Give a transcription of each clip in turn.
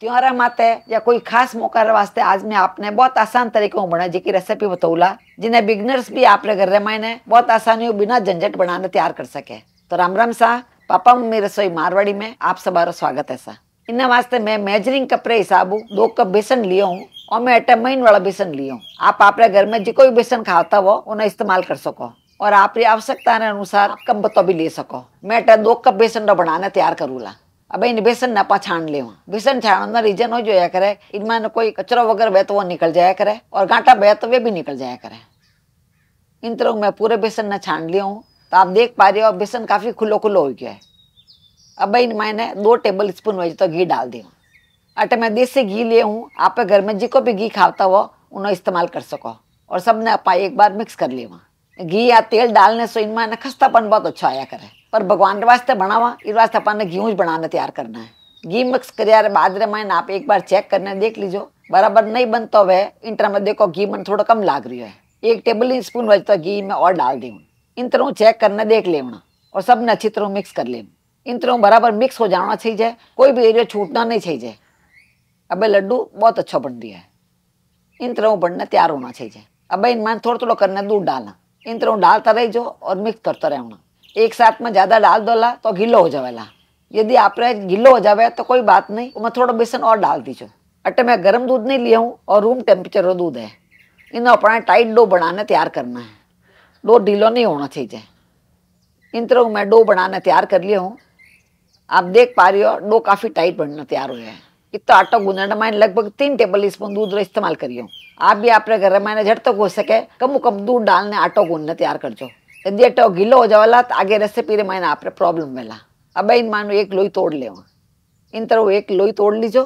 त्योहारा माते या कोई खास मौका वास्ते आज मैं आपने बहुत आसान तरीके बना जी की रेसिपी बतौला जिन्हें बिगनर्स भी आप घर रामायण बहुत आसानी बिना झंझट बनाने तैयार कर सके तो राम राम सा पापा मम्मी रसोई मारवाड़ी में आप सबारो स्वागत है सा इन वास्ते मैं मेजरिंग कपड़े हिसाब दो कप बेसन लियो हूँ और मैं एटमाइन वाला बेसन लियो हूँ आप अपने घर में जो कोई बेसन खाता वो उन्हें इस्तेमाल कर सको और आपकी आवश्यकता अनुसार कम बतो भी ले सको मैं दो कप बेसन बनाने तैयार करूँगा अब बेसन બેન બેસનના ले बेसन બેસન रीजन हो जाया करे इनमें कोई कचरा वगैरह बहत वो निकल जाया करे और घाटा बहत वे भी निकल जाया करे इन तरह मैं पूरे बेसन ना छान लिया हूँ तो आप देख पा रहे हो बेसन काफ़ी खुलो खुलो हो गया है अब भाई मैंने दो टेबल स्पून वजह तो घी डाल दिया अटे मैं देसी घी लिए हूँ आप घर में जिको भी घी खाता हो उन्हें इस्तेमाल कर सको और सब ने अपा एक बार मिक्स कर लिया घी या तेल डालने से इनमें खस्तापन बहुत अच्छा आया करे पर भगवान के वास्ते बना हुआ इस वास्ते अपन ने घीज बनाना तैयार करना है घी मिक्स कर बाद में आप एक बार चेक करने देख लीजो बराबर नहीं बनता हुआ इंटर में देखो घी मन थोड़ा कम लाग रही है एक टेबल स्पून बचता घी में और डाल दी इन तरह चेक करने देख लेना और सब ने अच्छी तरह मिक्स कर ले इन तरह बराबर मिक्स हो जाना चाहिए कोई भी एरिया छूटना नहीं चाहिए अब लड्डू बहुत अच्छा बन रहा है इन तरह बनना तैयार होना चाहिए अब मैंने थोड़ा थोड़ा करना दूध डालना इन तरह डालता रह जाओ और मिक्स करता रहना एक साथ में ज़्यादा डाल दो ला तो गीलो हो जावेला यदि आप गीलो हो जावे तो कोई बात नहीं तो मैं थोड़ा बेसन और डाल दीजो अट्टे मैं गर्म दूध नहीं लिया हूँ और रूम टेम्परेचर का दूध है इन्हें अपना टाइट डो बनाने तैयार करना है डो ढीलो नहीं होना चाहिए इन तरह मैं डो बनाने तैयार कर लिया हूँ आप देख पा रही हो डो काफ़ी टाइट बनना तैयार हुआ है इतना तो आटा गूंदने मैंने लगभग तीन टेबल स्पून दूध का इस्तेमाल करियो आप भी आप घर में झट तक हो सके कम कम दूध डालने आटो गूंदने तैयार कर जाओ यदि अटो गिलो जवला तो आगे रेसिपी रे मैंने आप प्रॉब्लम मिला अब इन मानो एक लोई तोड़ ले इन तरह एक लोई तोड़ लीजो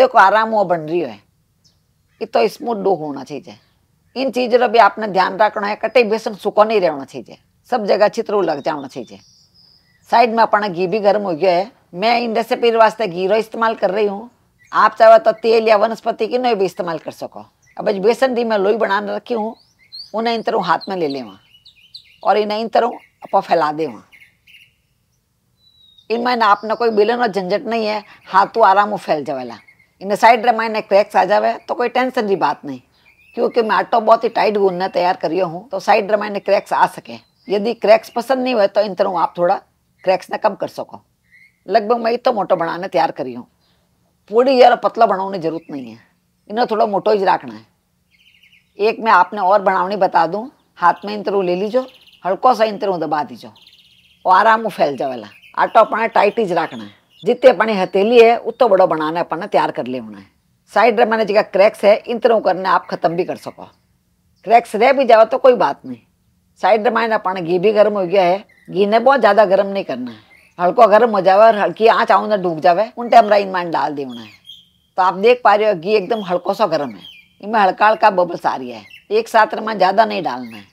देखो आराम वो बन रही है ये तो स्मूथ डो होना चाहिए इन चीज़ों भी आपने ध्यान रखना है कटे बेसन सूखो नहीं रहना चाहिए सब जगह छित्रो लग जाना चाहिए साइड में अपना घी भी गर्म हो गया है मैं इन रेसिपी वास्ते घी रो इस्तेमाल कर रही हूँ आप चाहे तो तेल या वनस्पति की भी इस्तेमाल कर सको अब बेसन दी मैं लोई बनाने रखी हूँ उन्हें इन तरह हाथ में ले लेवा और इन तरह आप फैला दे वहाँ इन मायने आपने कोई बिलन और झंझट नहीं है हाथ तो आराम फैल जावेला इन साइड रे क्रैक्स आ जावे तो कोई टेंशन की बात नहीं क्योंकि मैं आटो बहुत ही टाइट गूंदना तैयार करियो हूँ तो साइड रे क्रैक्स आ सके यदि क्रैक्स पसंद नहीं हुए तो इन तरह आप थोड़ा क्रैक्स ने कम कर सको लगभग मैं इतना मोटो बनाने तैयार करी हूँ पूरी यार पतला बनाने की जरूरत नहीं है इन्हें थोड़ा मोटो ही रखना है एक मैं आपने और बनावनी बता दूँ हाथ में इन तरह ले लीजिए हल्को सा इंतरू दबा दीजो और आराम वो फैल वाला आटा अपना टाइट ही रखना है जितने अपने हथेली है उतो बड़ो बनाना अपन तैयार कर ले होना है साइड मैंने जगह क्रैक्स है इंतरों करने आप ख़त्म भी कर सको क्रैक्स रह भी जाओ तो कोई बात नहीं साइड मैंने अपना घी भी गर्म हो गया है घी ने बहुत ज़्यादा गर्म नहीं करना है हल्को गर्म हो जाए और हल्की आँच आऊँ ना डूब जावे उन टाइम राइन मान डाल देना है तो आप देख पा रहे हो घी एकदम हल्को सा गर्म है इनमें हल्का हल्का बबल्स आ रही है एक साथ रमा ज़्यादा नहीं डालना है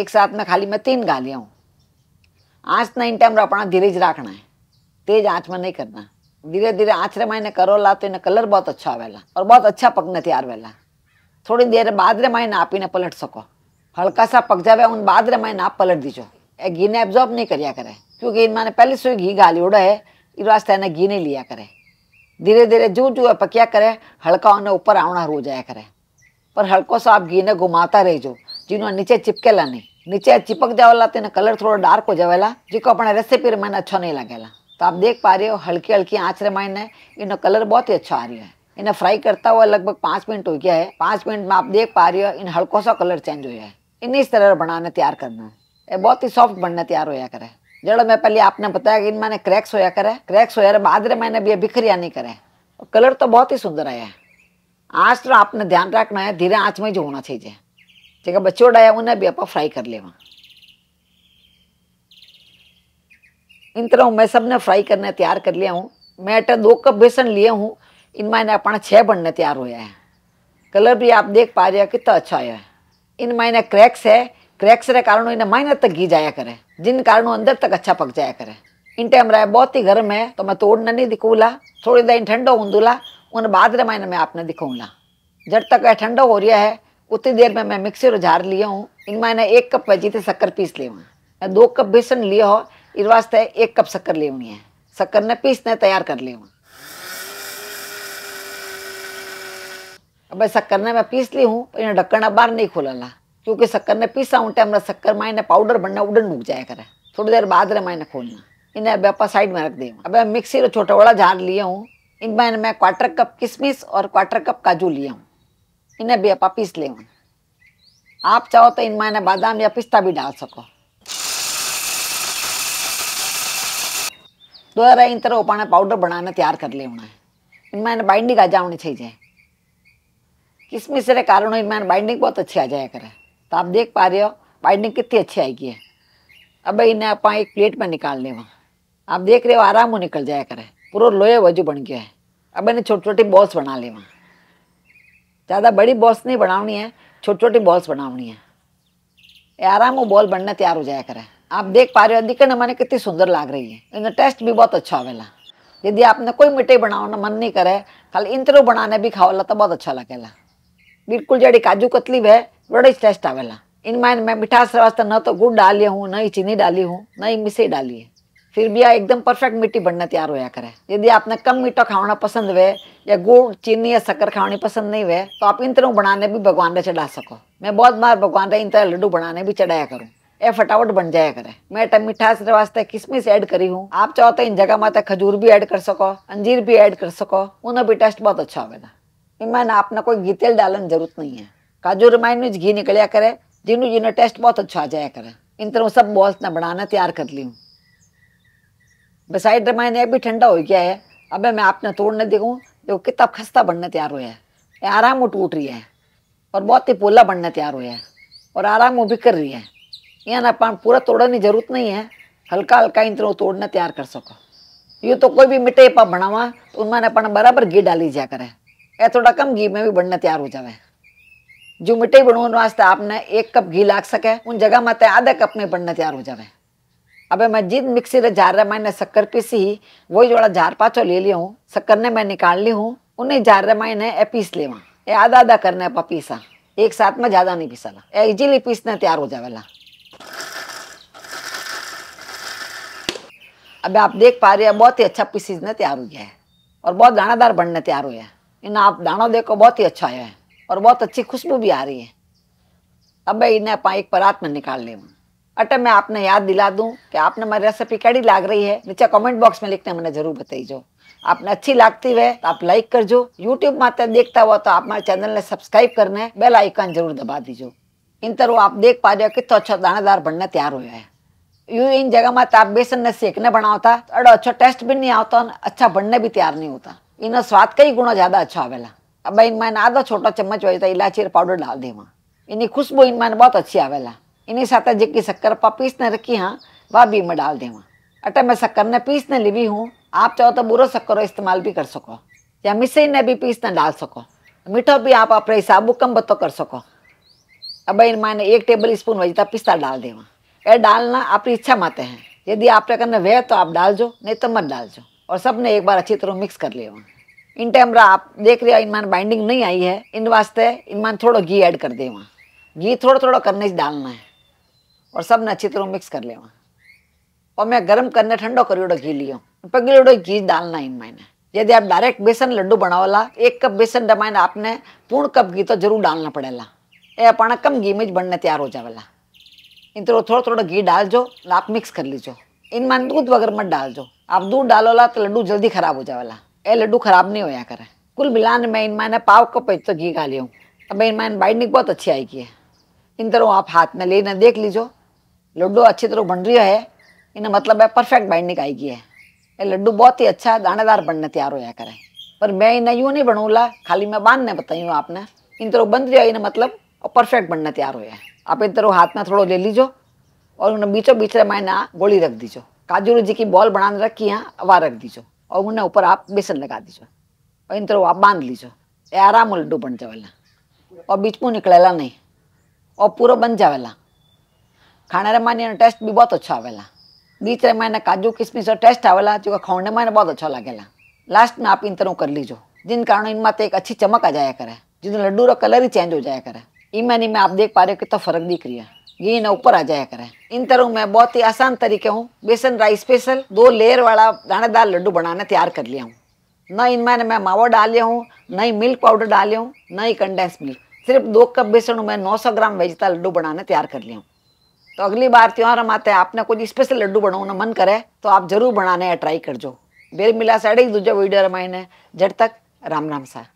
एक साथ में खाली मैं तीन हूँ आँच ना इन टाइम अपना धीरेज रखना है तेज आँच में नहीं करना धीरे धीरे आँच रे मैंने करो ला तो इन्हें कलर बहुत अच्छा आवेला और बहुत अच्छा पकने तैयार वेला थोड़ी देर बाद रे मैंने आप इन्हें पलट सको हल्का सा पक जावे उन बाद रे मैंने आप पलट दीजो घी ने एब्जॉर्ब नहीं करिया करे क्योंकि इन मैंने पहले से घी गाली उड़ा है इस वास्ते इन्हें घी नहीं लिया करे धीरे धीरे जो जो पकिया करे हल्का उन्हें ऊपर आना हो जाया करे पर हल्को सा आप घी ने घुमाता रह जाओ જીનો नीचे चिपकेला नहीं नीचे चिपक जावेला तेना कलर थोड़ा डार्क हो जावेला जिको अपने रेसिपी में मैंने अच्छा नहीं लगेला तो आप देख पा रहे हो हल्की हल्की आँच रे मैंने इनो कलर बहुत ही अच्छा आ रही है इन्हें फ्राई करता हुआ लगभग पाँच मिनट हो गया है पाँच मिनट में आप देख पा रहे हो इन हल्को सा कलर चेंज हो है इन्हें इस तरह बनाने तैयार करना है ये बहुत ही सॉफ्ट बनने तैयार होया करे जड़ो मैं पहले आपने बताया कि इन मैंने क्रैक्स होया करे क्रैक्स होया बाद रे मैंने भी बिखरिया नहीं करे कलर तो बहुत ही सुंदर आया है आज तो आपने ध्यान रखना है धीरे आँच में जो होना चाहिए जेका बचोड़ा है उन्हें भी आप फ्राई कर लेवा इन तरह मैं सब ने फ्राई करने तैयार कर लिया हूँ मैं अटा दो कप बेसन लिए हूँ इनमें ने अपना छः बनने तैयार होया है कलर भी आप देख पा रहे हो कितना अच्छा आया है इनमें ने क्रैक्स है क्रैक्स के कारण इन्हें मायने तक घी जाया करे जिन कारण अंदर तक अच्छा पक जाया करे इन टाइम रहा बहुत ही गर्म है तो मैं तोड़ना नहीं दिखूला थोड़ी देर ठंडो हूँ उन बाद रे मायने मैं आपने दिखाऊँगा जब तक यह ठंडो हो रहा है उतनी देर में मैं मिक्सर झार लिया हूँ इन ना एक कप वजी थे शक्कर पीस हुआ मैं दो कप बेसन लिया हो इस वास्ते एक कप शक्कर हुई है शक्कर ने पीसने तैयार कर ले हूँ अब शक्कर ने मैं पीस ली हूँ इन्हें ढक्कन बाहर नहीं खोला ला क्योंकि शक्कर ने पीसा हूँ टाइम शक्कर में पाउडर बनना उड़न डूब जाया करे थोड़ी देर बाद मैंने खोलना इन्हें अब आप साइड में रख दे अब मिक्सी छोटा बड़ा झार लिया हूँ इन मैंने मैं क्वार्टर कप किशमिश और क्वार्टर कप काजू लिया हूँ इन्हें भी आप पीस लेंगे आप चाहो तो इनमें इन्हें बादाम या पिस्ता भी डाल सको दो इन तरह उपाने पाउडर बनाने तैयार कर लेना है इनमें इन्हें बाइंडिंग आ उन्हें चाहिए किसमें से कारण इनमें बाइंडिंग बहुत अच्छी आ जाया करे तो आप देख पा रहे हो बाइंडिंग कितनी अच्छी आएगी है अब इन्हें आप एक प्लेट में निकाल ले वहाँ आप देख रहे हो आराम हो निकल जाया करे पूरा लोहे वजू बन गया है अब इन्हें छोटी छोटी बॉल्स बना लेवा वहाँ ज़्यादा बड़ी बॉल्स नहीं बनावनी है छोटी छोटी बॉल्स बनावनी है आराम वो बॉल बनने तैयार हो जाया करें आप देख पा रहे हो दिखने मैंने कितनी सुंदर लाग रही है इनका टेस्ट भी बहुत अच्छा गया यदि आपने कोई मिठाई बनाना मन नहीं करे खाली इंतरो बनाने भी खाओ तो बहुत अच्छा लगेला बिल्कुल जड़ी काजू कतली है बड़ी टेस्ट आवेला माइन मैं मिठास वास्ते न तो गुड़ डाली हूँ न ही चीनी डाली हूँ न ही मिसई डाली है फिर भी आ एकदम परफेक्ट मिट्टी बनना तैयार होया करे यदि आपने कम मीठा खाना पसंद हुए या गुड़ चीनी या शक्कर खानी पसंद नहीं हुए तो आप इन तरह बनाने भी भगवान ने चढ़ा सको मैं बहुत बार भगवान ने इन तरह लड्डू बनाने भी चढ़ाया करूँ ये फटाफट बन जाया करे मैं मिठास वास्ते किशमिश ऐड करी हूँ आप चाहो तो इन जगह माता खजूर भी ऐड कर सको अंजीर भी ऐड कर सको उन्हें भी टेस्ट बहुत अच्छा होगा मैंने आपने कोई घी तेल डालने जरूरत नहीं है काजू रमाइन घी निकलिया करे जिन्हों जिन्हें टेस्ट बहुत अच्छा आ जाया करे इन तरह सब बॉल्स ने बनाना तैयार कर ली हूँ बसाइड रामायण अभी ठंडा हो गया है अब मैं आपने तोड़ने देखूँ देखो कितना खस्ता बनने तैयार हुआ है ये आराम वो टूट रही है और बहुत ही पोला बनने तैयार हुआ है और आराम वो बिखर रही है यहाँ ना पान पूरा तोड़ने की जरूरत नहीं है हल्का हल्का इन तरह तोड़ना तैयार कर सको यूँ तो कोई भी मिट्टी पा बनावा तो उनमें अपन बराबर घी डाली जा करें या थोड़ा कम घी में भी बनने तैयार हो जावे जो मिट्टी बनवाने वास्ते आपने एक कप घी लाग सके उन जगह में आधा कप में बनना तैयार हो जावे अबे जिन मिक्सी जार मैंने शक्कर पीसी वही जोड़ा जार पाचो ले लिया हूँ शक्कर ने मैं निकाल ली हूँ उन्हें जार मैंने ए पीस लेवा ए आधा आधा करने पा पीसा एक साथ में ज़्यादा नहीं पीसाला ला इजीली पीसने तैयार हो जाए वाला अब आप देख पा रहे हैं बहुत ही अच्छा ने तैयार हो गया है और बहुत दानादार बनने तैयार हुआ है इन आप दानों देखो बहुत ही अच्छा आया है और बहुत अच्छी खुशबू भी आ रही है अब इन्हें आप एक परात में निकाल लेवा अटे मैं आपने याद दिला दूं कि आपने हमारी रेसिपी कैडी लाग रही है नीचे कमेंट बॉक्स में लिखने मैंने जरूर बताई जो आपने अच्छी लागती है तो आप लाइक कर जो यूट्यूब में देखता हुआ तो आप हमारे चैनल ने सब्सक्राइब करने बेल आइकन जरूर दबा दीजो इन तरह आप देख पा रहे हो कितना अच्छा दानेदार बनना तैयार हो है यू इन जगह में आप बेसन ने सेकने बनावता तो अड़ो अच्छा टेस्ट भी नहीं आता अच्छा बनने भी तैयार नहीं होता इन स्वाद का ही गुणा ज़्यादा अच्छा आवेला अब इन मैंने आधा छोटा चम्मच वही था इलायची पाउडर डाल देवा इनकी खुशबू इन मैंने बहुत अच्छी आवेला इन साता जेकी शक्कर पा पीस न रखी हाँ वह भी मैं डाल देवा अटे मैं शक्कर ने पीस न भी हूँ आप चाहो तो बुरो शक्कर इस्तेमाल भी कर सको या मिसे ने भी पीस न डाल सको मीठो भी आप अपने हिसाब कम बतो कर सको अब इन मैंने एक टेबल स्पून वजता पिस्ता डाल देवा ये डालना आपकी इच्छा माते हैं यदि आपने करने वह तो आप डाल जो नहीं तो मत डाल जो और ने एक बार अच्छी तरह मिक्स कर लिया इन टाइम रहा आप देख रहे हो इनमान बाइंडिंग नहीं आई है इन वास्ते इनमान थोड़ा घी ऐड कर दे वहाँ घी थोड़ा थोड़ा करने से डालना है और सब ने अच्छी तरह मिक्स कर लेवा और मैं गर्म करने ठंडो करी करियोड़ो घी लियो उड़ो घी डालना इन मैंने यदि आप डायरेक्ट बेसन लड्डू बनाओ ला एक कप बेसन डमाइन आपने पूर्ण कप घी तो जरूर डालना पड़ेगा ये अपना कम घी में बनने तैयार हो जावेला इन तरह थोड़ा थोड़ा घी डाल जो आप मिक्स कर लीजो इन मान दूध वगैरह मत डाल जो आप दूध डालो ला तो लड्डू जल्दी खराब हो जावेला ये लड्डू खराब नहीं होया करे कुल मिलान में इन मैंने पाव कप तो घी खा हूँ अब इन मैंने बाइंडिंग बहुत अच्छी आएगी है इन तरह आप हाथ में लेना देख लीजो लड्डू अच्छी तरह बन रही है इन्हें मतलब है परफेक्ट बाइंडिंग आएगी है ये लड्डू बहुत ही अच्छा दानेदार बनने तैयार होया करे पर मैं इन्हें यूँ नहीं बनूला खाली मैं बांध बताई बताई आपने इन तरह बन रही है इन्हें मतलब और परफेक्ट बनने तैयार होया आप इन तरह हाथ में थोड़ा ले लीजो और उन्हें बीचों बीच मैंने गोली रख दीजो काजू जी की बॉल बनाने रखी है वहाँ रख दीजो और उन्हें ऊपर आप बेसन लगा दीजो और इन तरह आप बांध लीजो ये आराम लड्डू बन जावेला और बीच में निकलेला नहीं और पूरा बन जावेला खाने माने टेस्ट भी बहुत अच्छा आवेला बीच रे मैंने काजू किशमिश और टेस्ट आवेला जो खाने में बहुत अच्छा लगेला लास्ट में आप इन तरह कर लीजो जिन कारण इनमें एक अच्छी चमक आ जाया करे जिन लड्डू का कलर ही चेंज हो जाया करे ईमान में आप देख पा रहे हो कितना तो फर्क दिख रही है ये ना ऊपर आ जाया करे इन तरह मैं बहुत ही आसान तरीके हूँ बेसन राइस स्पेशल दो लेयर वाला दानेदार लड्डू बनाना तैयार कर लिया हूँ न इनमें मैं मावा डाल लिया हूँ न ही मिल्क पाउडर डाले हूँ न ही कंडेंस मिल्क सिर्फ दो कप बेसन नौ 900 ग्राम वेजिटा लड्डू बनाने तैयार कर लिया हूँ तो अगली बार त्यौहार हम आते हैं आपने कोई स्पेशल लड्डू बनाना मन करे तो आप जरूर बनाने या ट्राई कर जो बेर मिला साड़ी दूजा वीडियो रामायण है जब तक राम राम सा